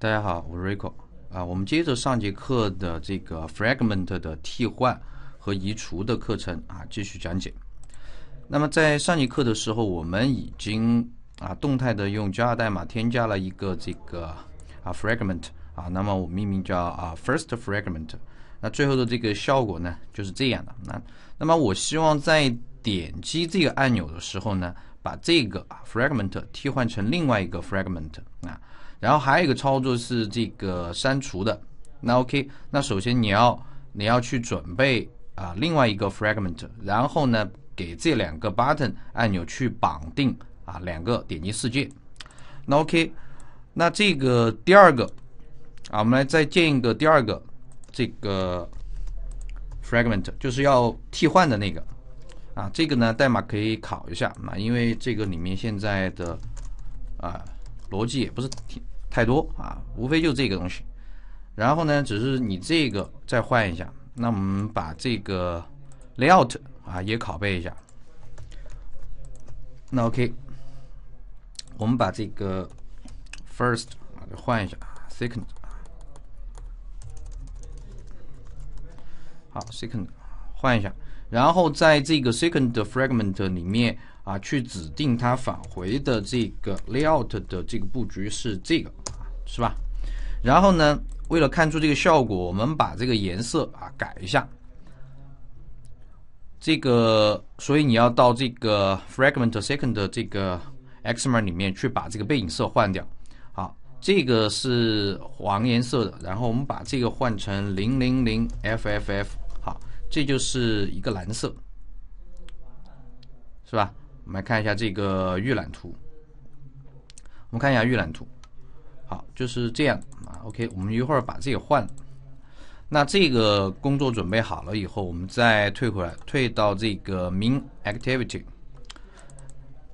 大家好，我是 Rico 啊。我们接着上节课的这个 fragment 的替换和移除的课程啊，继续讲解。那么在上节课的时候，我们已经啊动态的用 Java 代码添加了一个这个啊 fragment 啊。那么我命名叫啊 first fragment。那最后的这个效果呢，就是这样的。那那么我希望在点击这个按钮的时候呢，把这个啊 fragment 替换成另外一个 fragment 啊。然后还有一个操作是这个删除的，那 OK，那首先你要你要去准备啊另外一个 fragment，然后呢给这两个 button 按钮去绑定啊两个点击世界。那 OK，那这个第二个啊我们来再建一个第二个这个 fragment，就是要替换的那个啊这个呢代码可以考一下啊，因为这个里面现在的啊逻辑也不是挺。太多啊，无非就这个东西。然后呢，只是你这个再换一下。那我们把这个 layout 啊也拷贝一下。那 OK，我们把这个 first 就换一下，second。好，second 换一下。然后在这个 second fragment 里面。啊，去指定它返回的这个 layout 的这个布局是这个是吧？然后呢，为了看出这个效果，我们把这个颜色啊改一下。这个，所以你要到这个 fragment second 这个 XML 里面去把这个背景色换掉。好，这个是黄颜色的，然后我们把这个换成零零零 f f f。好，这就是一个蓝色，是吧？我们来看一下这个预览图。我们看一下预览图，好，就是这样啊。OK，我们一会儿把这个换。那这个工作准备好了以后，我们再退回来，退到这个 Main Activity。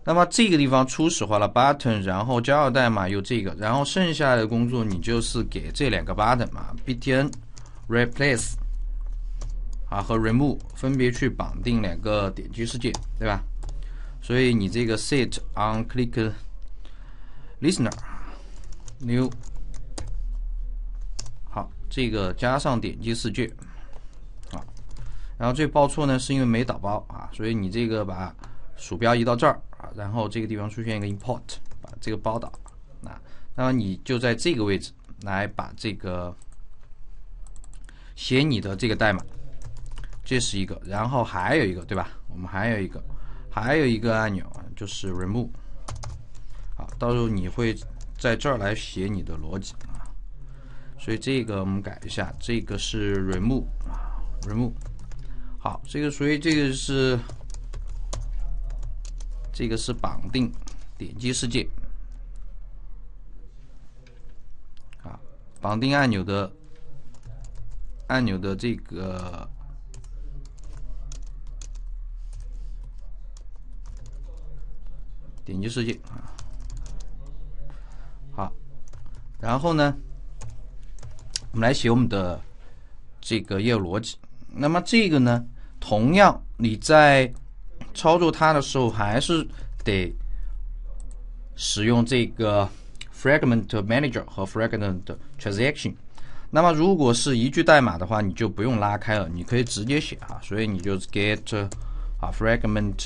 那么这个地方初始化了 Button，然后加了代码有这个，然后剩下的工作你就是给这两个 Button，嘛，btn Replace 啊和 Remove 分别去绑定两个点击事件，对吧？所以你这个 set on click listener new 好，这个加上点击视件啊，然后这报错呢是因为没导包啊，所以你这个把鼠标移到这儿啊，然后这个地方出现一个 import，把这个包导啊，那么你就在这个位置来把这个写你的这个代码，这是一个，然后还有一个对吧？我们还有一个。还有一个按钮啊，就是 Remove，好，到时候你会在这儿来写你的逻辑啊，所以这个我们改一下，这个是 Remove 啊 Remove，好，这个所以这个是这个是绑定点击事件啊，绑定按钮的按钮的这个。点击世界啊，好，然后呢，我们来写我们的这个业务逻辑。那么这个呢，同样你在操作它的时候，还是得使用这个 Fragment Manager 和 Fragment Transaction。那么如果是一句代码的话，你就不用拉开了，你可以直接写啊。所以你就 get 啊 Fragment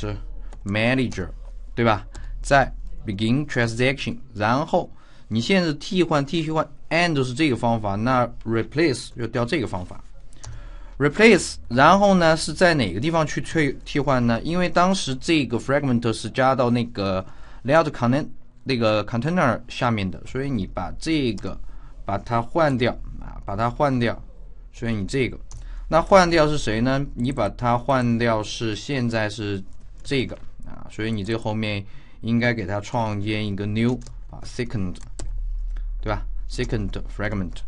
Manager，对吧？在 begin transaction，然后你现在是替换替换，end 是这个方法，那 replace 就调这个方法，replace，然后呢是在哪个地方去替替换呢？因为当时这个 fragment 是加到那个 layout c o n t a i n t 那个 container 下面的，所以你把这个把它换掉啊，把它换掉，所以你这个，那换掉是谁呢？你把它换掉是现在是这个啊，所以你这后面。应该给它创建一个 new 啊，second，对吧？second fragment。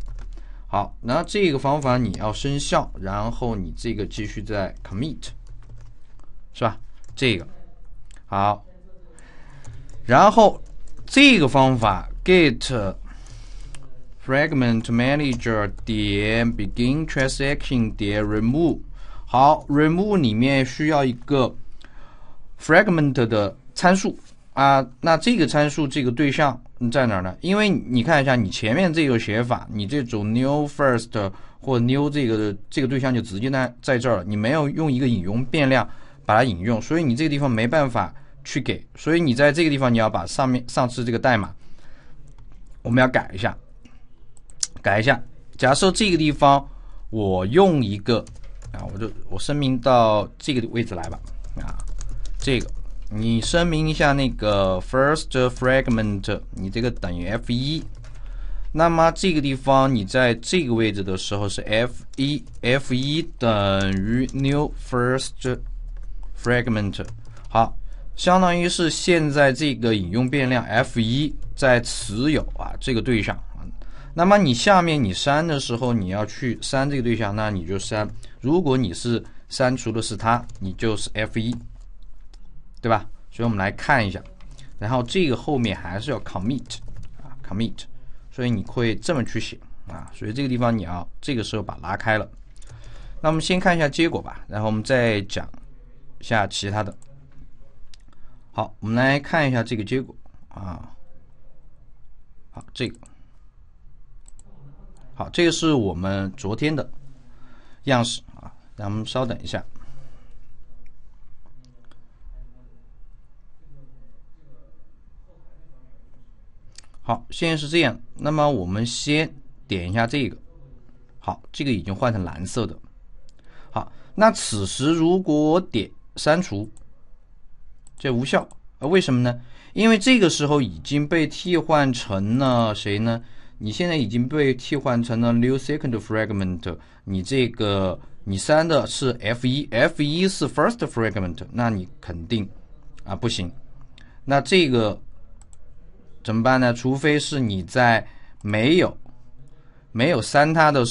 好，那这个方法你要生效，然后你这个继续在 commit，是吧？这个好，然后这个方法 get fragment manager 点 begin transaction 点 remove。好，remove 里面需要一个 fragment 的参数。啊，那这个参数这个对象在哪儿呢？因为你看一下你前面这个写法，你这种 new first 或 new 这个这个对象就直接在在这儿了，你没有用一个引用变量把它引用，所以你这个地方没办法去给，所以你在这个地方你要把上面上次这个代码我们要改一下，改一下。假设这个地方我用一个啊，我就我声明到这个位置来吧啊，这个。你声明一下那个 first fragment，你这个等于 f1，那么这个地方你在这个位置的时候是 f1，f1 等于 new first fragment，好，相当于是现在这个引用变量 f1 在持有啊这个对象，那么你下面你删的时候你要去删这个对象，那你就删。如果你是删除的是它，你就是 f1。对吧？所以我们来看一下，然后这个后面还是要 commit 啊 commit，所以你会这么去写啊，所以这个地方你要这个时候把拉开了。那我们先看一下结果吧，然后我们再讲下其他的。好，我们来看一下这个结果啊，好这个，好这个是我们昨天的样式啊，咱们稍等一下。好，现在是这样。那么我们先点一下这个。好，这个已经换成蓝色的。好，那此时如果我点删除，这无效啊？为什么呢？因为这个时候已经被替换成了谁呢？你现在已经被替换成了 new second fragment。你这个你删的是 f 一，f 一是 first fragment，那你肯定啊不行。那这个。怎么办呢？除非是你在没有没有删它的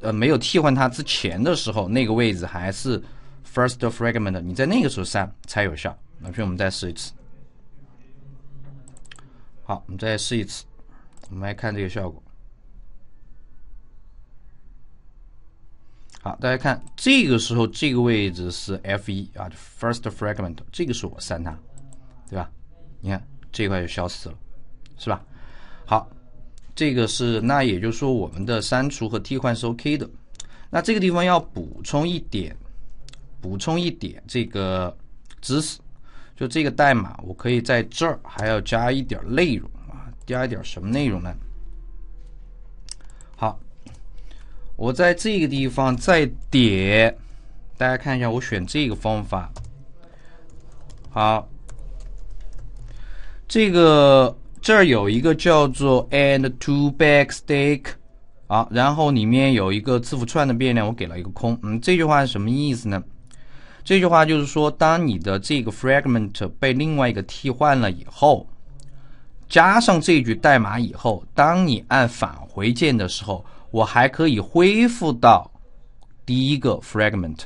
呃没有替换它之前的时候，那个位置还是 first fragment。你在那个时候删才有效。那所以我们再试一次。好，我们再试一次。我们来看这个效果。好，大家看，这个时候这个位置是 f1 啊，first fragment。这个是我删它，对吧？你看这块就消失了。是吧？好，这个是那也就是说，我们的删除和替换是 OK 的。那这个地方要补充一点，补充一点这个知识。就这个代码，我可以在这儿还要加一点内容啊。加一点什么内容呢？好，我在这个地方再点，大家看一下，我选这个方法。好，这个。这儿有一个叫做 and two b a c k s t a k k 好，然后里面有一个字符串的变量，我给了一个空。嗯，这句话是什么意思呢？这句话就是说，当你的这个 fragment 被另外一个替换了以后，加上这句代码以后，当你按返回键的时候，我还可以恢复到第一个 fragment。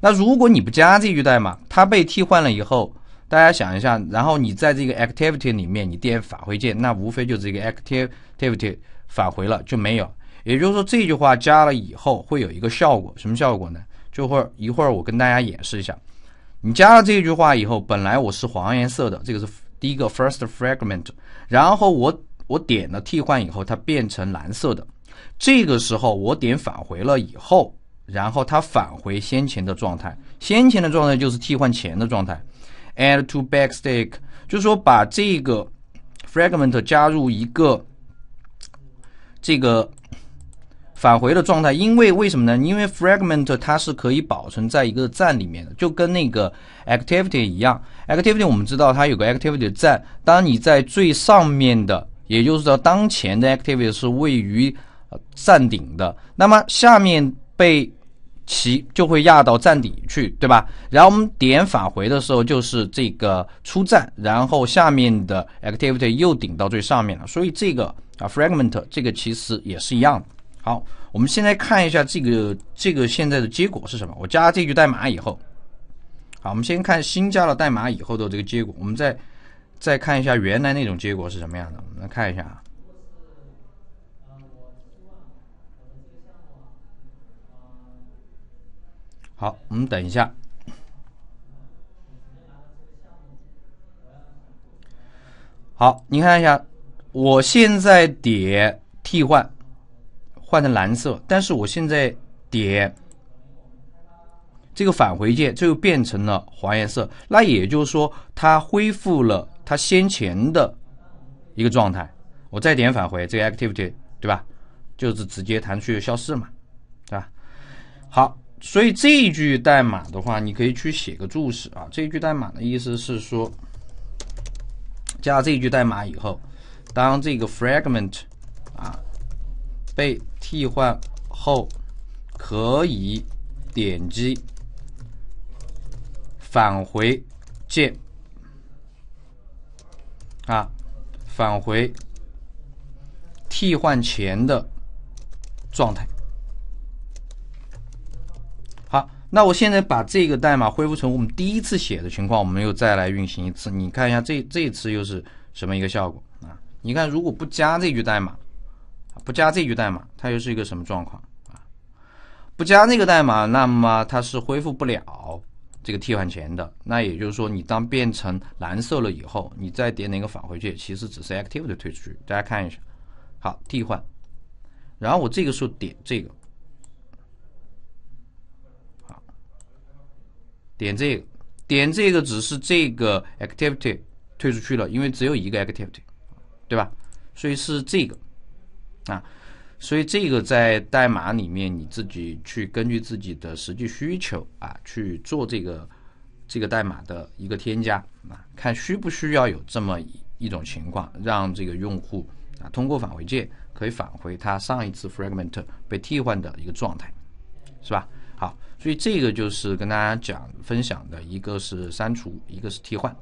那如果你不加这句代码，它被替换了以后。大家想一下，然后你在这个 activity 里面，你点返回键，那无非就是一个 activity 返回了就没有。也就是说，这句话加了以后会有一个效果，什么效果呢？就会一会儿我跟大家演示一下。你加了这句话以后，本来我是黄颜色的，这个是第一个 first fragment。然后我我点了替换以后，它变成蓝色的。这个时候我点返回了以后，然后它返回先前的状态，先前的状态就是替换前的状态。add to back stack，就是说把这个 fragment 加入一个这个返回的状态，因为为什么呢？因为 fragment 它是可以保存在一个站里面的，就跟那个 activity 一样。activity 我们知道它有个 activity 站，当你在最上面的，也就是说当前的 activity 是位于站顶的，那么下面被其就会压到栈底去，对吧？然后我们点返回的时候，就是这个出栈，然后下面的 activity 又顶到最上面了。所以这个啊 fragment 这个其实也是一样的。好，我们现在看一下这个这个现在的结果是什么？我加这句代码以后，好，我们先看新加了代码以后的这个结果，我们再再看一下原来那种结果是什么样的。我们来看一下。啊。好，我们等一下。好，你看一下，我现在点替换，换成蓝色，但是我现在点这个返回键，这就变成了原颜色。那也就是说，它恢复了它先前的一个状态。我再点返回，这个 activity 对吧？就是直接弹出去消失嘛，对吧？好。所以这一句代码的话，你可以去写个注释啊。这一句代码的意思是说，加这一句代码以后，当这个 fragment 啊被替换后，可以点击返回键啊，返回替换前的状态。那我现在把这个代码恢复成我们第一次写的情况，我们又再来运行一次，你看一下这这一次又是什么一个效果啊？你看如果不加这句代码，不加这句代码，它又是一个什么状况啊？不加这个代码，那么它是恢复不了这个替换前的。那也就是说，你当变成蓝色了以后，你再点那个返回去，其实只是 a c t i v e 的退出去。大家看一下，好，替换，然后我这个时候点这个。点这个，点这个只是这个 activity 退出去了，因为只有一个 activity，对吧？所以是这个啊，所以这个在代码里面你自己去根据自己的实际需求啊去做这个这个代码的一个添加啊，看需不需要有这么一种情况，让这个用户啊通过返回键可以返回他上一次 fragment 被替换的一个状态，是吧？好。所以这个就是跟大家讲分享的，一个是删除，一个是替换。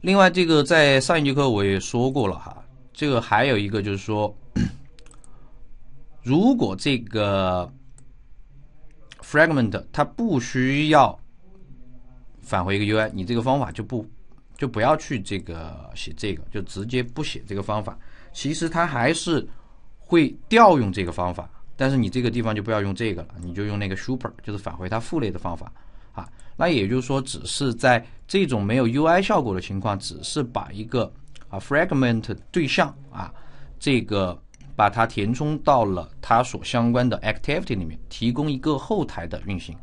另外，这个在上一节课我也说过了哈。这个还有一个就是说，如果这个 fragment 它不需要返回一个 UI，你这个方法就不就不要去这个写这个，就直接不写这个方法。其实它还是会调用这个方法。但是你这个地方就不要用这个了，你就用那个 super，就是返回它父类的方法啊。那也就是说，只是在这种没有 UI 效果的情况，只是把一个啊 fragment 对象啊，这个把它填充到了它所相关的 activity 里面，提供一个后台的运行。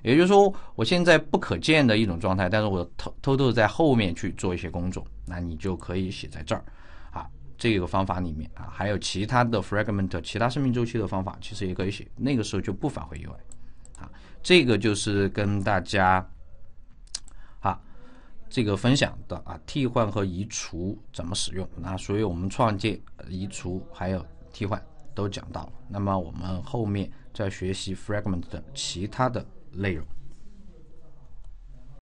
也就是说，我现在不可见的一种状态，但是我偷偷偷在后面去做一些工作，那你就可以写在这儿。这个方法里面啊，还有其他的 fragment 其他生命周期的方法，其实也可以写。那个时候就不返回 UI 啊。这个就是跟大家啊这个分享的啊，替换和移除怎么使用。那所以我们创建、移除还有替换都讲到了。那么我们后面再学习 fragment 的其他的内容。